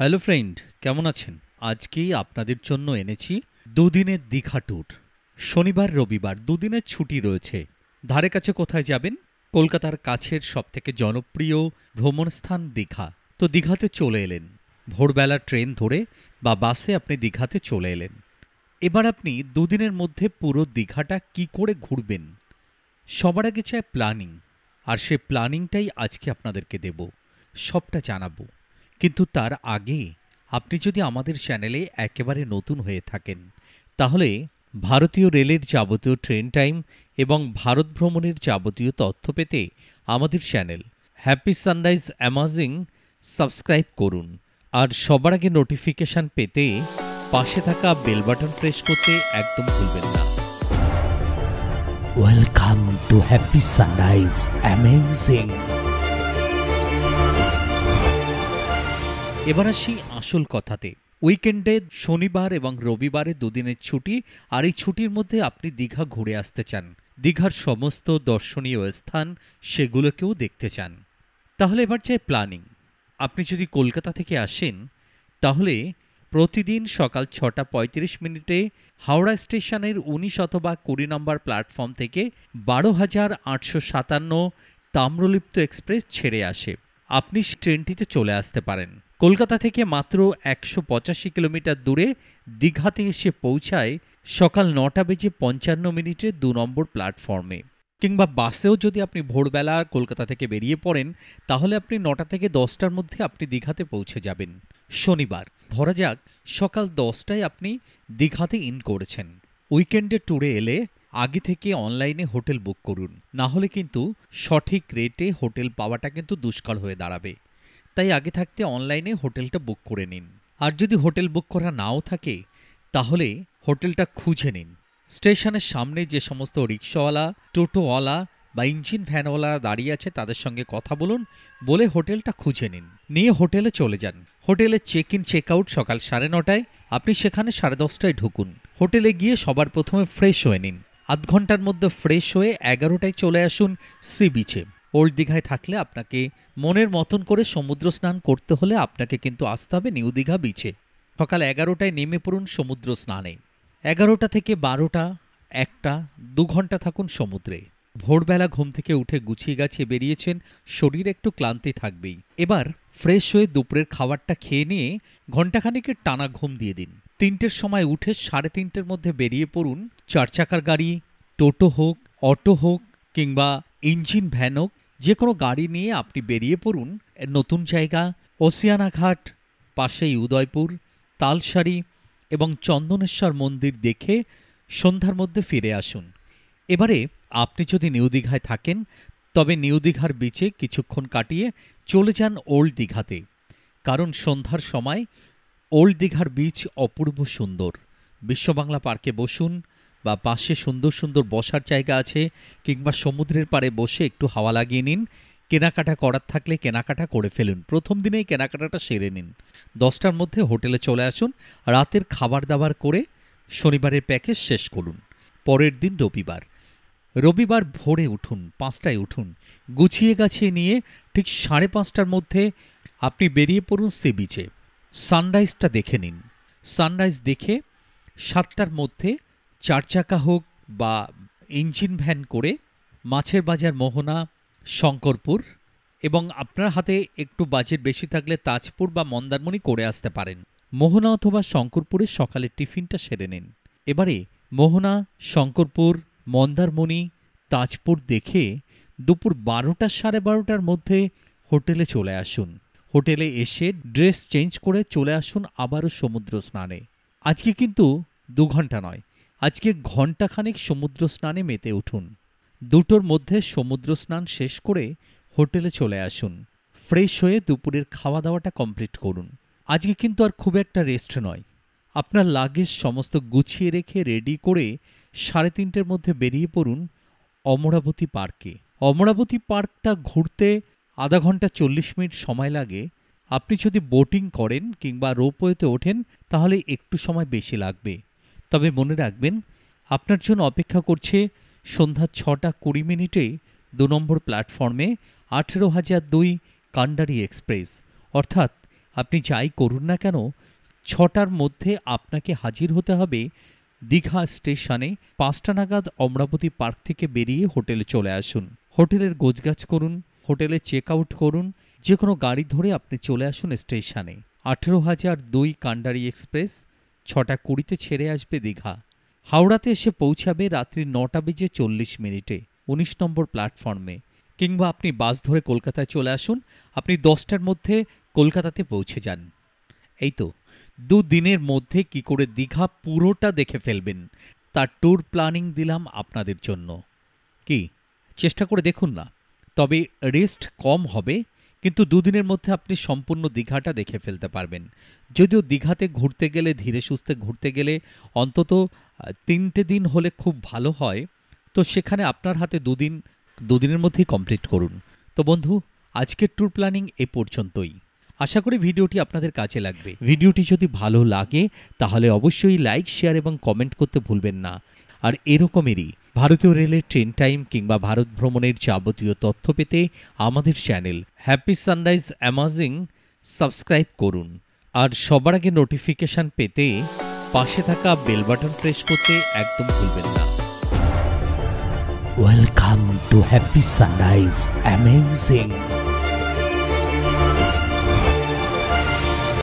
hello friend কেমন আছেন আজকেই আপনাদের জন্য এনেছি দুদিনের দীঘা ট্যুর শনিবার রবিবার দুদিনের ছুটি রয়েছে ধারে কাছে কোথায় যাবেন কলকাতার কাছের সবথেকে জনপ্রিয় ভ্রমণস্থান দীঘা তো দীঘাতে চলে এলেন ভোরবেলা ট্রেন ধরে বা বাসে আপনি দীঘাতে চলে এলেন এবার আপনি দুদিনের মধ্যে পুরো দীঘাটা কি করে ঘুরবেন সবার আগে চায় প্ল্যানিং আর সে প্ল্যানিংটাই আজকে আপনাদেরকে দেব সবটা জানাবো কিন্তু তার আগে আপনি যদি আমাদের চ্যানেলে একেবারে নতুন হয়ে থাকেন তাহলে ভারতীয় রেলের যাবতীয় ট্রেন টাইম এবং ভারত ভ্রমণের যাবতীয় তথ্য পেতে আমাদের channel happy sunrise amazing subscribe করুন আর সবার আগে নোটিফিকেশান পেতে পাশে থাকা বেল বাটন প্রেস করতে একদম ভুলবেন না welcome to happy sunrise amazing এবার আসি আসল কথাতে উইকেন্ডে শনিবার এবং রবিবারে দুদিনের ছুটি আর এই ছুটির মধ্যে আপনি দীঘা ঘুরে আসতে চান দীঘার সমস্ত দর্শনীয় স্থান সেগুলোকেও দেখতে চান তাহলে এবার চাই প্ল্যানিং আপনি যদি কলকাতা থেকে আসেন তাহলে প্রতিদিন সকাল ছটা পঁয়ত্রিশ মিনিটে হাওড়া স্টেশনের উনিশ অথবা কুড়ি নম্বর প্ল্যাটফর্ম থেকে বারো হাজার আটশো সাতান্ন তাম্রলিপ্ত এক্সপ্রেস ছেড়ে আসে আপনি ট্রেনটিতে চলে আসতে পারেন কলকাতা থেকে মাত্র একশো পঁচাশি কিলোমিটার দূরে দীঘাতে এসে পৌঁছায় সকাল নটা বেজে পঞ্চান্ন মিনিটে দু নম্বর প্ল্যাটফর্মে কিংবা বাসেও যদি আপনি ভোরবেলা কলকাতা থেকে বেরিয়ে পড়েন তাহলে আপনি নটা থেকে দশটার মধ্যে আপনি দীঘাতে পৌঁছে যাবেন শনিবার ধরা যাক সকাল দশটায় আপনি দীঘাতে ইন করেছেন উইকেন্ডে ট্যুরে এলে আগে থেকে অনলাইনে হোটেল বুক করুন না হলে কিন্তু সঠিক রেটে হোটেল পাওয়াটা কিন্তু দুষ্কর হয়ে দাঁড়াবে তাই আগে থাকতে অনলাইনে হোটেলটা বুক করে নিন আর যদি হোটেল বুক করা নাও থাকে তাহলে হোটেলটা খুঁজে নিন স্টেশনের সামনে যে সমস্ত রিক্সাওয়ালা টোটোওয়ালা বা ইঞ্জিন ভ্যানওয়ালারা দাঁড়িয়ে আছে তাদের সঙ্গে কথা বলুন বলে হোটেলটা খুঁজে নিন নিয়ে হোটেলে চলে যান হোটেলে চেক ইন চেক আউট সকাল সাড়ে নটায় আপনি সেখানে সাড়ে দশটায় ঢুকুন হোটেলে গিয়ে সবার প্রথমে ফ্রেশ হয়ে নিন আধ ঘন্টার মধ্যে ফ্রেশ হয়ে এগারোটায় চলে আসুন সি বিচে ওল্ড দীঘায় থাকলে আপনাকে মনের মতন করে সমুদ্র স্নান করতে হলে আপনাকে কিন্তু আসতে হবে নিউ দীঘা বিচে সকাল এগারোটায় নেমে পড়ুন সমুদ্র স্নানে এগারোটা থেকে বারোটা একটা দু ঘন্টা থাকুন সমুদ্রে ভোরবেলা ঘুম থেকে উঠে গুছিয়ে গাছিয়ে বেরিয়েছেন শরীর একটু ক্লান্তি থাকবেই এবার ফ্রেশ হয়ে দুপুরের খাবারটা খেয়ে নিয়ে ঘণ্টাখানিকের টানা ঘুম দিয়ে দিন তিনটের সময় উঠে সাড়ে তিনটের মধ্যে বেরিয়ে পড়ুন চার চাকার গাড়ি টোটো হোক অটো হোক কিংবা ইঞ্জিন ভ্যান হোক যে কোনো গাড়ি নিয়ে আপনি বেরিয়ে পড়ুন নতুন জায়গা ওসিয়ানাঘাট পাশেই উদয়পুর তালসারি এবং চন্দনেশ্বর মন্দির দেখে সন্ধ্যার মধ্যে ফিরে আসুন এবারে আপনি যদি নিউ দীঘায় থাকেন তবে নিউ দীঘার বিচে কিছুক্ষণ কাটিয়ে চলে যান ওল্ড দীঘাতে কারণ সন্ধ্যার সময় ওল্ড দীঘার বিচ অপূর্ব সুন্দর বিশ্ববাংলা পার্কে বসুন বা পাশে সুন্দর সুন্দর বসার জায়গা আছে কিংবা সমুদ্রের পাড়ে বসে একটু হাওয়া লাগিয়ে নিন কেনাকাটা করার থাকলে কেনাকাটা করে ফেলুন প্রথম দিনেই কেনাকাটাটা সেরে নিন দশটার মধ্যে হোটেলে চলে আসুন রাতের খাবার দাবার করে শনিবারের প্যাকেজ শেষ করুন পরের দিন রবিবার রবিবার ভোরে উঠুন পাঁচটায় উঠুন গুছিয়ে গাছিয়ে নিয়ে ঠিক সাড়ে পাঁচটার মধ্যে আপনি বেরিয়ে পড়ুন সি বিচে সানরাইজটা দেখে নিন সানরাইজ দেখে সাতটার মধ্যে চার চাকা হোক বা ইঞ্জিন ভ্যান করে মাছের বাজার মোহনা শঙ্করপুর এবং আপনার হাতে একটু বাজেট বেশি থাকলে তাজপুর বা মন্দারমণি করে আসতে পারেন মোহনা অথবা শঙ্করপুরে সকালে টিফিনটা সেরে নিন এবারে মোহনা শঙ্করপুর মন্দারমণি তাজপুর দেখে দুপুর বারোটা সাড়ে বারোটার মধ্যে হোটেলে চলে আসুন হোটেলে এসে ড্রেস চেঞ্জ করে চলে আসুন আবারও সমুদ্র স্নানে আজকে কিন্তু দু ঘন্টা নয় আজকে ঘণ্টাখানেক সমুদ্র স্নানে মেতে উঠুন দুটোর মধ্যে সমুদ্র স্নান শেষ করে হোটেলে চলে আসুন ফ্রেশ হয়ে দুপুরের খাওয়া দাওয়াটা কমপ্লিট করুন আজকে কিন্তু আর খুব একটা রেস্ট নয় আপনার লাগেজ সমস্ত গুছিয়ে রেখে রেডি করে সাড়ে তিনটের মধ্যে বেরিয়ে পড়ুন অমরাবতী পার্কে অমরাবতী পার্কটা ঘুরতে আধা ঘন্টা চল্লিশ মিনিট সময় লাগে আপনি যদি বোটিং করেন কিংবা রোপওয়েতে ওঠেন তাহলে একটু সময় বেশি লাগবে তবে মনে রাখবেন আপনার জন্য অপেক্ষা করছে সন্ধ্যা ছটা কুড়ি মিনিটে দু নম্বর প্ল্যাটফর্মে আঠেরো হাজার দুই কান্ডারি এক্সপ্রেস অর্থাৎ আপনি যাই করুন না কেন ছটার মধ্যে আপনাকে হাজির হতে হবে দীঘা স্টেশনে পাঁচটা নাগাদ অমরাবতী পার্ক থেকে বেরিয়ে হোটেলে চলে আসুন হোটেলের গোজগাছ করুন হোটেলে চেক আউট করুন যে কোনো গাড়ি ধরে আপনি চলে আসুন স্টেশনে আঠেরো হাজার দুই কান্ডারি এক্সপ্রেস ছটা কুড়িতে ছেড়ে আসবে দীঘা হাওড়াতে এসে পৌঁছাবে রাত্রি নটা বেজে চল্লিশ মিনিটে উনিশ নম্বর প্ল্যাটফর্মে কিংবা আপনি বাস ধরে কলকাতায় চলে আসুন আপনি দশটার মধ্যে কলকাতাতে পৌঁছে যান এই তো দুদিনের মধ্যে কি করে দীঘা পুরোটা দেখে ফেলবেন তার ট্যুর প্ল্যানিং দিলাম আপনাদের জন্য কি চেষ্টা করে দেখুন না তবে রেস্ট কম হবে কিন্তু দুদিনের মধ্যে আপনি সম্পূর্ণ দীঘাটা দেখে ফেলতে পারবেন যদিও দীঘাতে ঘুরতে গেলে ধীরে সুস্থে ঘুরতে গেলে অন্তত তিনটে দিন হলে খুব ভালো হয় তো সেখানে আপনার হাতে দুদিন দুদিনের মধ্যেই কমপ্লিট করুন তো বন্ধু আজকের ট্যুর প্ল্যানিং এ পর্যন্তই আশা করি ভিডিওটি আপনাদের কাছে লাগবে ভিডিওটি যদি ভালো লাগে তাহলে অবশ্যই লাইক শেয়ার এবং কমেন্ট করতে ভুলবেন না আর এরকমেরই ভারতীয় রেলের ট্রেন টাইম কিংবা ভারত ভ্রমণের যাবতীয় তথ্য পেতে আমাদের channel happy sunrise amazing subscribe করুন আর সবার আগে নোটিফিকেশান পেতে পাশে থাকা বেল বাটন প্রেস করতে একদম ভুলবেন না welcome to happy sunrise amazing